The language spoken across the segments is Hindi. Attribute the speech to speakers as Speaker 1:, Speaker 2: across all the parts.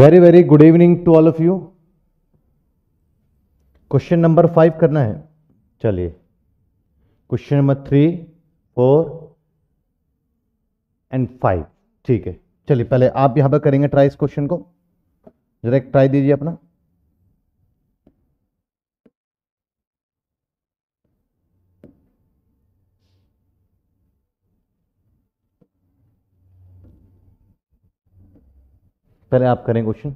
Speaker 1: Very very good evening to all of you question number five करना है चलिए question number three four and five ठीक है चलिए पहले आप यहां पर करेंगे ट्राई इस क्वेश्चन को जरा एक ट्राई दीजिए अपना पहले आप करें क्वेश्चन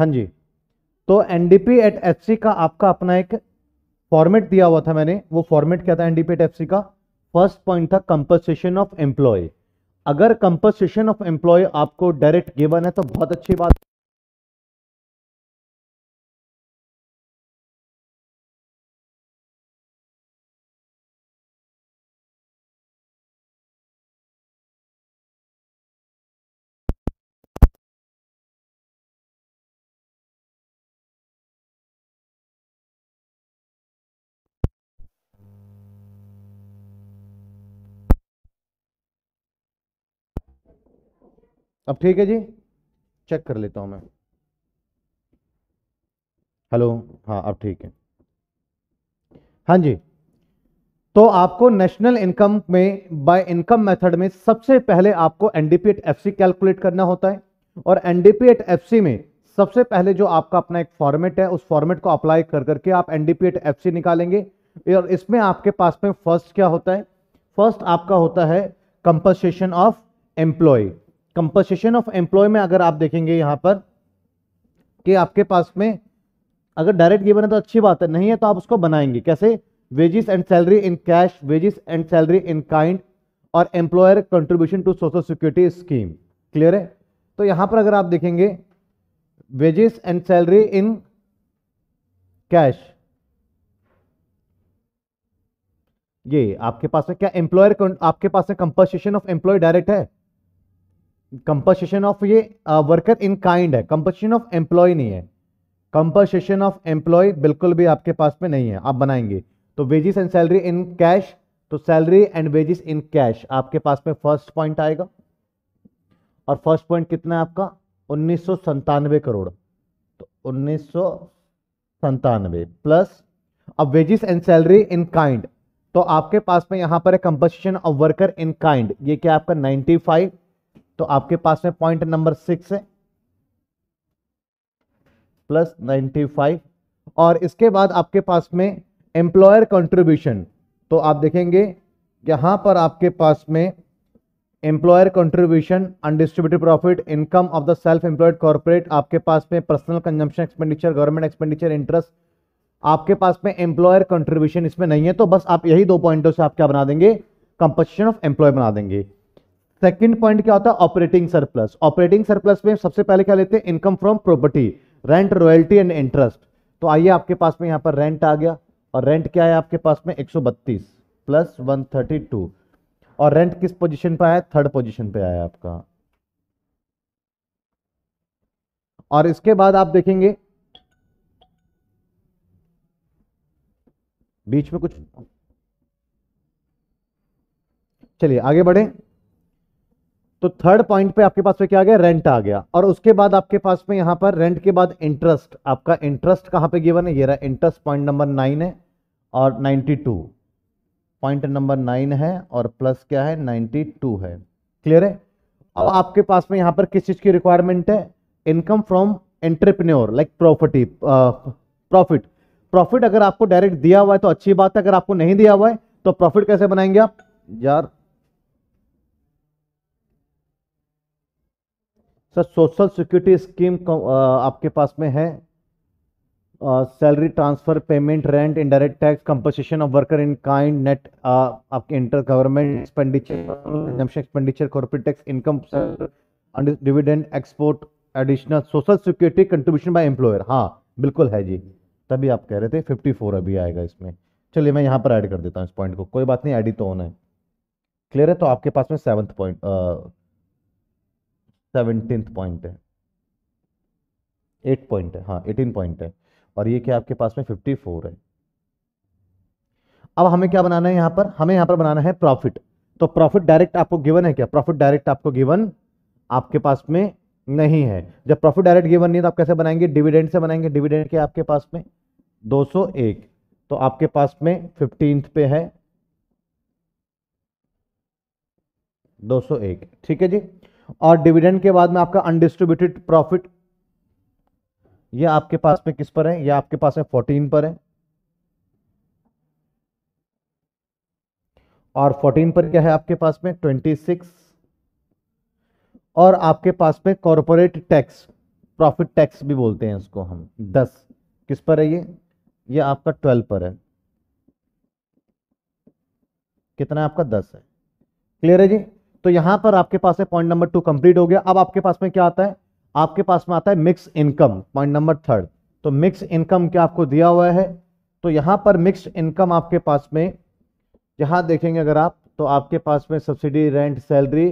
Speaker 1: हाँ जी तो एनडीपी एट एफ का आपका अपना एक फॉर्मेट दिया हुआ था मैंने वो फॉर्मेट क्या था एनडीपी एट एफ का फर्स्ट पॉइंट था कंपनसेशन ऑफ एम्प्लॉय अगर कंपनसेशन ऑफ एम्प्लॉय आपको डायरेक्ट गिवन है तो बहुत अच्छी बात अब ठीक है जी चेक कर लेता हूं मैं हेलो हाँ अब ठीक है हाँ जी तो आपको नेशनल इनकम में बाय इनकम मेथड में सबसे पहले आपको एनडीपीएट एफ कैलकुलेट करना होता है और एनडीपीएट एफ में सबसे पहले जो आपका अपना एक फॉर्मेट है उस फॉर्मेट को अप्लाई कर करके आप एनडीपीएट एफ निकालेंगे और इसमें आपके पास में फर्स्ट क्या होता है फर्स्ट आपका होता है compensation of employ compensation of employ में अगर आप देखेंगे यहाँ पर कि आपके पास में अगर डायरेक्ट गिवन है तो अच्छी बात है नहीं है तो आप उसको बनाएंगे कैसे wages and salary in cash wages and salary in kind और employer contribution to social security scheme clear है तो यहां पर अगर आप देखेंगे wages and salary in cash ये आपके पास में क्या एम्प्लॉयर आपके पास में कंपनसेशन ऑफ एम्प्लॉय डायरेक्ट है कंपनसेशन ऑफ ये वर्कर इन काइंड है कंपनसेशन ऑफ एम्प्लॉय नहीं है कंपनसेशन ऑफ एम्प्लॉय बिल्कुल भी आपके पास में नहीं है आप बनाएंगे तो wages and salary in cash तो salary and wages in cash आपके पास में फर्स्ट पॉइंट आएगा और फर्स्ट पॉइंट कितना है आपका उन्नीस करोड़ तो उन्नीस प्लस अब wages and salary in kind तो आपके पास में यहां पर है compensation of worker in kind ये क्या आपका 95 तो आपके पास में पॉइंट नंबर सिक्स है प्लस नाइन्टी फाइव और इसके बाद आपके पास में एम्प्लॉयर कंट्रीब्यूशन तो आप देखेंगे यहां पर आपके पास में employer contribution undistributed profit income of the self employed corporate आपके पास में personal consumption expenditure government expenditure interest आपके पास में एम्प्लॉयर कंट्रीब्यूशन इसमें नहीं है तो बस आप यही दो पॉइंटों से आप क्या बना देंगे कंपनसेशन ऑफ एम्प्लॉय बना देंगे सेकंड पॉइंट क्या होता है ऑपरेटिंग सरप्लस ऑपरेटिंग सरप्लस में सबसे पहले क्या लेते हैं income from property rent royalty and interest तो आइए आपके पास में यहां पर रेंट आ गया और रेंट क्या है आपके पास में 132 प्लस 132 और रेंट किस पोजीशन पे आया थर्ड पोजीशन पे आया आपका और इसके बाद आप देखेंगे बीच में कुछ चलिए आगे बढ़े तो थर्ड पॉइंट पे आपके पास में क्या आ गया रेंट आ गया और उसके बाद आपके पास में यहां पर रेंट के बाद इंटरेस्ट आपका इंटरेस्ट कहां पे गिवन है ये रहा इंटरेस्ट पॉइंट नंबर नाइन है और ninety two point number nine है और प्लस क्या है नाइन्टी टू है क्लियर है अब आपके पास में यहां पर किस चीज़ की रिक्वायरमेंट है income from entrepreneur like property profit profit अगर आपको डायरेक्ट दिया हुआ है तो अच्छी बात है अगर आपको नहीं दिया हुआ है तो प्रॉफिट कैसे बनाएंगे आप यार सर सोशल सिक्योरिटी स्कीम आपके पास में है salary transfer payment rent indirect tax composition of worker in kind net आपके inter government expenditure expenditure corporate tax income dividend export additional social security contribution by employer हाँ बिल्कुल है जी तभी आप कह रहे थे 54 अभी आएगा इसमें चलिए मैं यहाँ पर ऐड कर देता हूँ इस पॉइंट को कोई बात नहीं एड ही तो होना है क्लियर है तो आपके पास में सेवंथ पॉइंट सेवनटीन्थ पॉइंट है एट पॉइंट है हाँ एटीन पॉइंट है और ये क्या आपके पास में फिफ्टी फोर है अब हमें क्या बनाना है यहां पर हमें यहां पर बनाना है प्रॉफिट तो प्रॉफिट डायरेक्ट आपको गिवन है क्या प्रॉफिट डायरेक्ट आपको गिवन आपके पास में नहीं है जब प्रॉफिट डायरेक्ट गिवन नहीं तो आप कैसे बनाएंगे डिविडेंड से बनाएंगे डिविडेंड के आपके पास में 201 तो आपके पास में फिफ्टींथ पे है 201 ठीक है जी और डिविडेंड के बाद में आपका अनडिस्ट्रीब्यूटेड प्रॉफिट ये आपके पास में किस पर है ये आपके पास में फोर्टीन पर है और फोर्टीन पर क्या है आपके पास में सिक्स और आपके पास में कॉरपोरेट टैक्स प्रॉफिट टैक्स भी बोलते हैं उसको हम हम्म। दस किस पर है ये ये आपका ट्वेल्व पर है कितना आपका दस है क्लियर है जी तो यहां पर आपके पास है पॉइंट नंबर टू कंप्लीट हो गया अब आपके पास में क्या आता है आपके पास में आता है mix income point number third तो मिक्स इनकम क्या आपको दिया हुआ है तो यहां पर मिक्स इनकम आपके पास में यहां देखेंगे अगर आप तो आपके पास में सब्सिडी रेंट सैलरी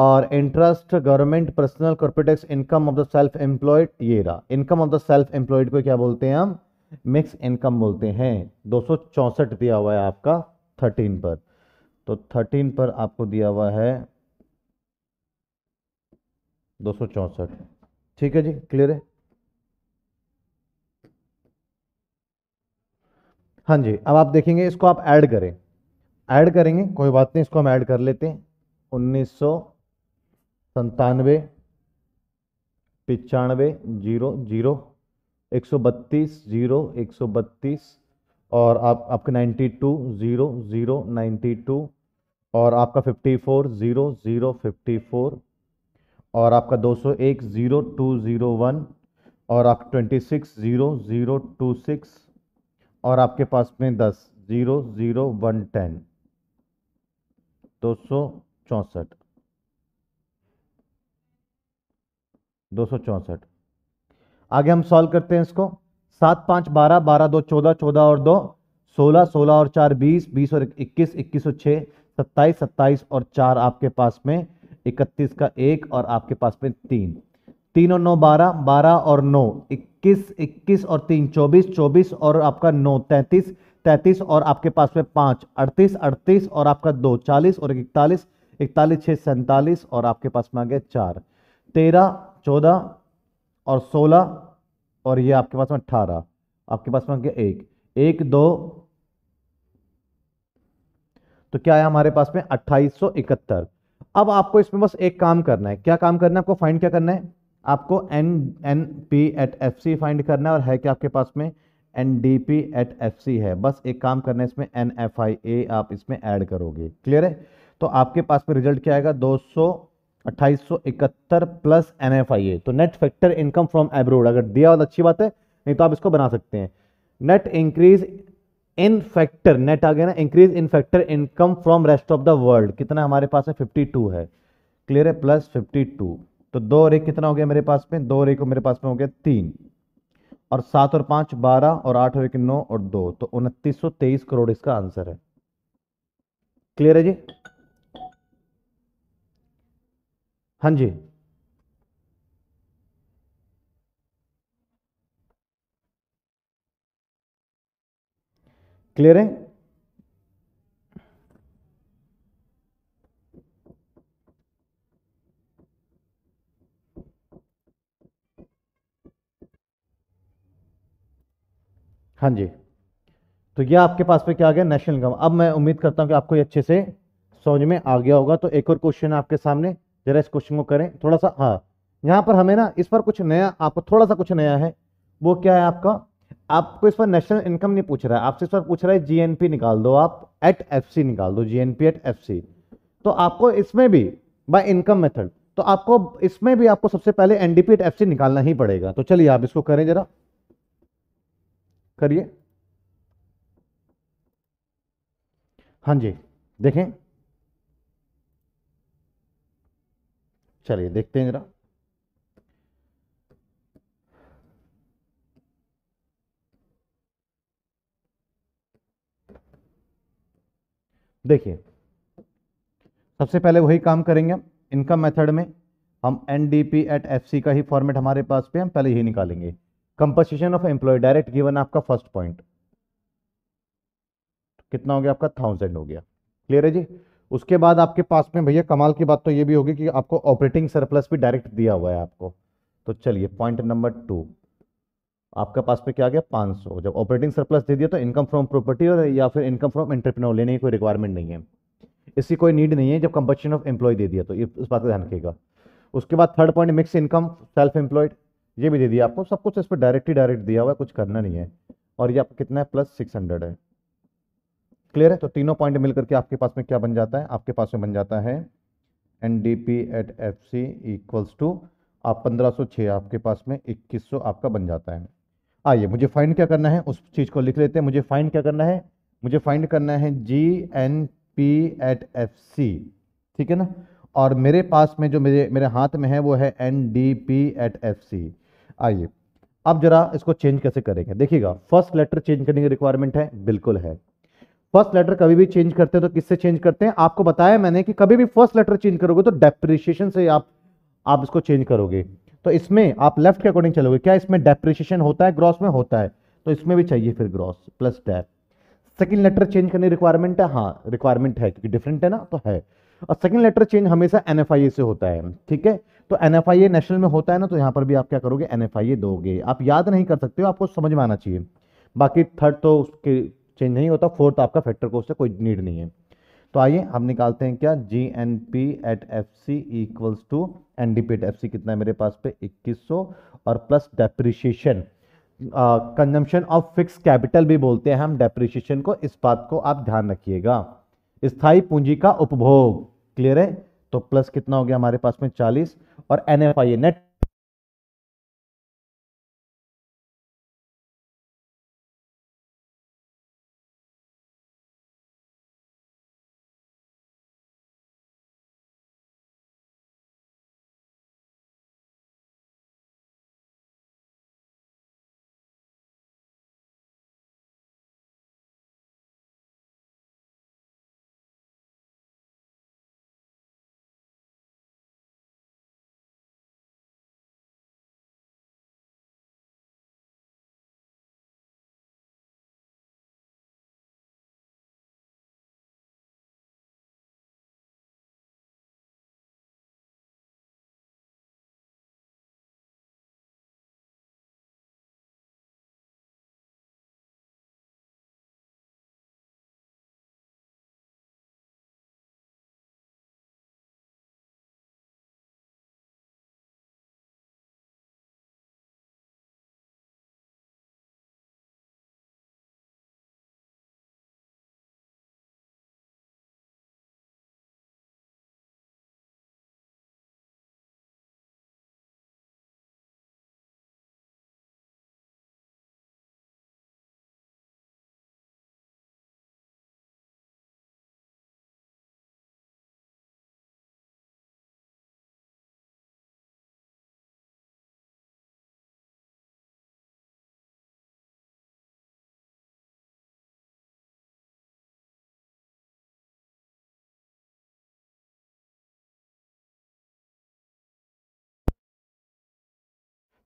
Speaker 1: और interest government personal corporate tax income of the self employed ये रहा income of the self employed को क्या बोलते हैं हम मिक्स इनकम बोलते हैं दो दिया हुआ है आपका थर्टीन पर तो थर्टीन पर आपको दिया हुआ है दो सौ चौंसठ ठीक है जी क्लियर है हाँ जी अब आप देखेंगे इसको आप ऐड करें ऐड करेंगे कोई बात नहीं इसको हम ऐड कर लेते हैं उन्नीस सौ संतानवे पचानवे जीरो जीरो एक सौ बत्तीस जीरो एक सौ बत्तीस और आप आपके ninety two zero zero ninety two और आपका fifty four zero zero fifty four और आपका दो सौ एक ज़ीरो टू ज़ीरो वन और आप twenty six zero zero two six और आपके पास में दस ज़ीरो ज़ीरो वन टेन दो सौ चौंसठ दो सौ चौंसठ आगे हम सॉल्व करते हैं इसको सात पाँच बारह बारह दो चौदह चौदह और दो सोलह सोलह और चार बीस बीस और इक्कीस इक्कीस और छः सत्ताईस सत्ताईस और चार आपके पास में इकतीस का एक और आपके पास में तीन तीन और नौ बारह बारह और नौ इक्कीस इक्कीस और तीन चौबीस चौबीस और आपका नौ तैंतीस तैंतीस और आपके पास में पाँच अड़तीस अड़तीस और आपका दो चालीस और इकतालीस इकतालीस छः सैंतालीस और आपके पास में आ गया चार तेरह चौदह और सोलह और ये आपके पास में अट्ठारह आपके पास में क्या एक एक दो तो क्या है हमारे पास में अट्ठाईस सौ इकहत्तर अब आपको इसमें बस एक काम करना है क्या काम करना है आपको फाइंड क्या करना है आपको N N P at F C find करना है और है क्या आपके पास में N D P at F C है बस एक काम करना है इसमें एन एफ आई ए आप इसमें ऐड करोगे क्लियर है तो आपके पास में रिजल्ट क्या आएगा दो सौ 2871 प्लस एनएफआईए तो net factor income from abroad अगर दिया और तो अच्छी बात है नहीं तो आप इसको बना सकते हैं net increase in factor net आ गया ना increase in factor income from rest of the world कितना हमारे पास है 52 है क्लियर है प्लस 52 तो दो और एक कितना हो गया मेरे पास में दो और एक मेरे पास में हो गया तीन और सात और पांच बारह और आठ और एक नौ और दो तो उनतीस करोड़ इसका आंसर है क्लियर है जी हाँ जी क्लियर है हाँ जी तो ये आपके पास पे क्या आ गया नेशनल इनकम अब मैं उम्मीद करता हूं कि आपको ये अच्छे से समझ में आ गया होगा तो एक और क्वेश्चन है आपके सामने जरा इस क्वेश्चन को करें थोड़ा सा हाँ यहाँ पर हमें ना इस पर कुछ नया आपको थोड़ा सा कुछ नया है वो क्या है आपका आपको इस पर नेशनल इनकम नहीं पूछ रहा है आपसे इस पर पूछ रहा है जीएनपी निकाल दो आप एट एफसी निकाल दो जीएनपी एट एफसी तो आपको इसमें भी बाय इनकम मेथड तो आपको इसमें भी आपको सबसे पहले एनडीपी एट एफसी निकालना ही पड़ेगा तो चलिए आप इसको करें जरा करिए हाँ जी देखें चलिए देखते हैं जरा देखिए सबसे पहले वही काम करेंगे इनकम मेथड में हम N D P at F C का ही फॉर्मेट हमारे पास पे हम पहले यही निकालेंगे composition of employ direct given आपका फर्स्ट पॉइंट कितना हो गया आपका थाउजेंड हो गया क्लियर है जी उसके बाद आपके पास में भैया कमाल की बात तो ये भी होगी कि आपको ऑपरेटिंग सरप्लस भी डायरेक्ट दिया हुआ है आपको तो चलिए पॉइंट नंबर टू आपका पास में क्या आ गया 500 जब ऑपरेटिंग सरप्लस दे दिया तो इनकम फ्रॉम प्रॉपर्टी और या फिर इनकम फ्रॉम एंटरप्रेन्योर लेने की कोई रिक्वायरमेंट नहीं है इसकी कोई नीड नहीं है जब कंपटीशन ऑफ एम्प्लॉय दे दिया तो ये इस बात का ध्यान रखिएगा उसके बाद third point mix income self employed ये भी दे दिया आपको सब कुछ इस पर डायरेक्ट ही डायरेक्ट दिया हुआ है कुछ करना नहीं है और ये आपका कितना है प्लस सिक्स हंड्रेड है क्लियर है तो तीनों पॉइंट मिलकर के आपके पास में क्या बन जाता है आपके पास में बन जाता है N D P at F C equals to आप पंद्रह सौ छः आपके पास में इक्कीस सौ आपका बन जाता है आइए मुझे फाइंड क्या करना है उस चीज़ को लिख लेते हैं मुझे फाइंड क्या करना है मुझे फाइंड करना है G N P at F C ठीक है ना और मेरे पास में जो मेरे मेरे हाथ में है वो है N D P at F C आइए अब जरा इसको चेंज कैसे करेंगे देखिएगा फर्स्ट लेटर चेंज करने की रिक्वायरमेंट है बिल्कुल है फर्स्ट लेटर कभी भी चेंज करते हैं तो किससे चेंज करते हैं आपको बताया मैंने कि कभी भी फर्स्ट लेटर चेंज करोगे तो डेप्रिशिएशन से आप आप इसको चेंज करोगे तो इसमें आप लेफ्ट के अकॉर्डिंग चलोगे क्या इसमें डेप्रिशिएशन होता है ग्रॉस में होता है तो इसमें भी चाहिए फिर gross plus dep second letter change करने रिक्वायरमेंट है हाँ रिक्वायरमेंट है क्योंकि डिफरेंट है ना तो है और सेकेंड लेटर चेंज हमेशा एन से होता है ठीक है तो एन नेशनल में होता है ना तो यहाँ पर भी आप क्या करोगे एन दोगे आप याद नहीं कर सकते हो आपको समझ में आना चाहिए बाकी थर्ड तो उसके चेंज नहीं होता फोर्थ आपका फैक्टर कोस्ट है कोई नीड नहीं है तो आइए हम निकालते हैं क्या G N P at F C equals to N D P at F C कितना है मेरे पास पे 2100 और plus depreciation consumption of fix capital भी बोलते हैं हम डेप्रिशिएशन को इस बात को आप ध्यान रखिएगा स्थाई पूंजी का उपभोग क्लियर है तो प्लस कितना हो गया हमारे पास में 40 और एन एफ आई नेट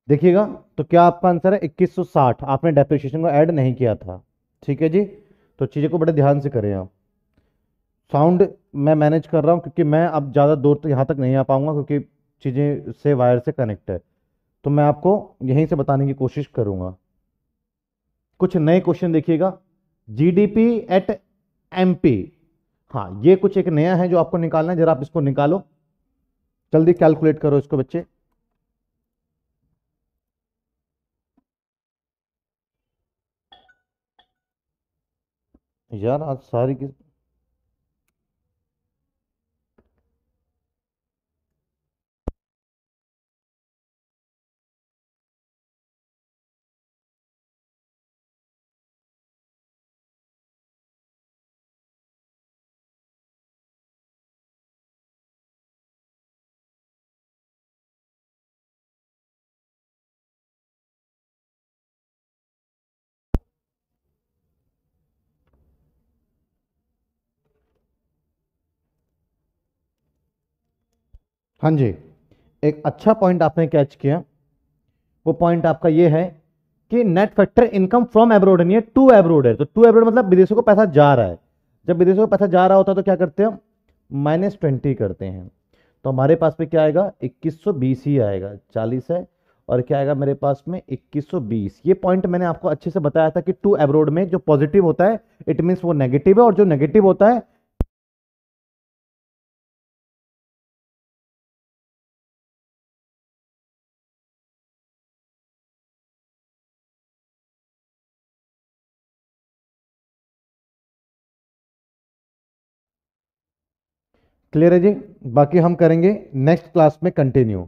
Speaker 1: देखिएगा तो क्या आपका आंसर है 2160 आपने डेप्रिशिएशन को ऐड नहीं किया था ठीक है जी तो चीज़ें को बड़े ध्यान से करें आप साउंड मैं मैनेज कर रहा हूँ क्योंकि मैं अब ज़्यादा दूर तक यहाँ तक नहीं आ पाऊँगा क्योंकि चीज़ें से वायर से कनेक्ट है तो मैं आपको यहीं से बताने की कोशिश करूँगा कुछ नए क्वेश्चन देखिएगा जीडीपी एट एमपी हाँ ये कुछ एक नया है जो आपको निकालना है जरा आप इसको निकालो जल्दी कैलकुलेट करो इसको बच्चे यार आज सारी की हाँ जी एक अच्छा पॉइंट आपने कैच किया वो पॉइंट आपका ये है कि net factor income from abroad नहीं है टू एब्रोड है तो टू एब्रोड मतलब विदेशों को पैसा जा रहा है जब विदेशों को पैसा जा रहा होता है तो क्या करते हैं माइनस ट्वेंटी करते हैं तो हमारे पास में क्या आएगा इक्कीस बीस ही आएगा चालीस है और क्या आएगा मेरे पास में इक्कीस सौ बीस ये पॉइंट मैंने आपको अच्छे से बताया था कि टू एब्रोड में जो पॉजिटिव होता है इट मीन्स वो नेगेटिव है और जो नेगेटिव होता है क्लियर है जी बाकी हम करेंगे नेक्स्ट क्लास में कंटिन्यू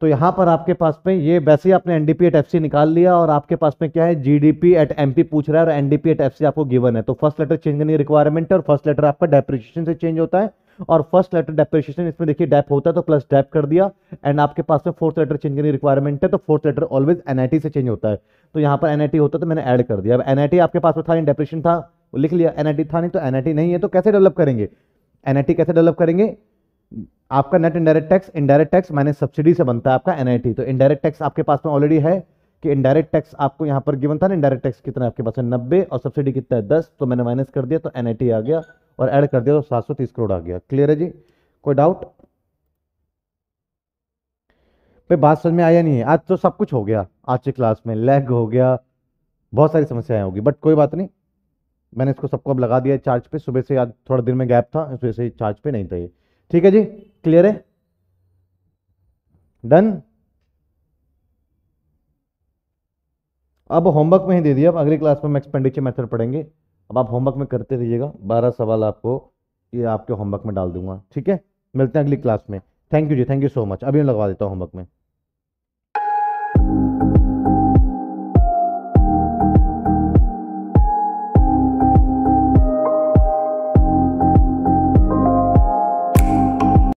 Speaker 1: तो यहां पर आपके पास में ये वैसे ही आपने एनडीपी एट एफसी निकाल लिया और आपके पास में क्या है जीडीपी एट एमपी पूछ रहा है और एनडीपी एट एफसी आपको गिवन है तो फर्स्ट लेटर चेंज करने की रिक्वायरमेंट है और फर्स्ट लेटर आपका डेप्रिशिएशन से चेंज होता है और फर्स्ट लेटर डेप्रिशिएशन इसमें देखिए डेप होता है तो प्लस डेप कर दिया एंड आपके पास में फोर्थ लेटर चेंज करने की रिक्वायरमेंट है तो फोर्थ लेटर ऑलवेज एनआईटी से चेंज होता है तो यहां पर एनआईटी होता है तो मैंने एड कर दिया अब एनआईटी आपके पास में था डेप्रेशन डेप्रिशन था लिख लिया एनआईटी था नहीं तो एनआईटी नहीं है तो कैसे डेवलप करेंगे एनआईटी कैसे डेवलप करेंगे आपका net indirect tax indirect tax minus subsidy से बनता है आपका एनआईटी तो इनडायरेक्ट टैक्स आपके पास में ऑलरेडी है कि इनडायरेक्ट टैक्स आपको यहां पर गिवन था ना इंडायरेक्ट टैक्स कितना है आपके पास है नब्बे और सब्सिडी कितना है दस तो मैंने माइनस कर दिया तो एनआईटी आ गया और एड कर दिया तो सात सौ तीस करोड़ आ गया क्लियर है जी कोई डाउट पे बात समझ में आया नहीं है आज तो सब कुछ हो गया आज की क्लास में लैग हो गया बहुत सारी समस्याएं होगी बट कोई बात नहीं मैंने इसको सबको अब लगा दिया चार्ज पे सुबह से आज थोड़ा दिन में गैप था इस वजह से चार्ज पे नहीं था ये ठीक है जी क्लियर है डन अब होमवर्क में ही दे दिया अब अगली क्लास में हम एक्सपेंडिचर मेथड पढ़ेंगे अब आप होमवर्क में करते रहिएगा बारह सवाल आपको ये आपके होमवर्क में डाल दूंगा ठीक है मिलते हैं अगली क्लास में थैंक यू जी थैंक यू सो मच अभी मैं लगवा देता हूँ होमवर्क में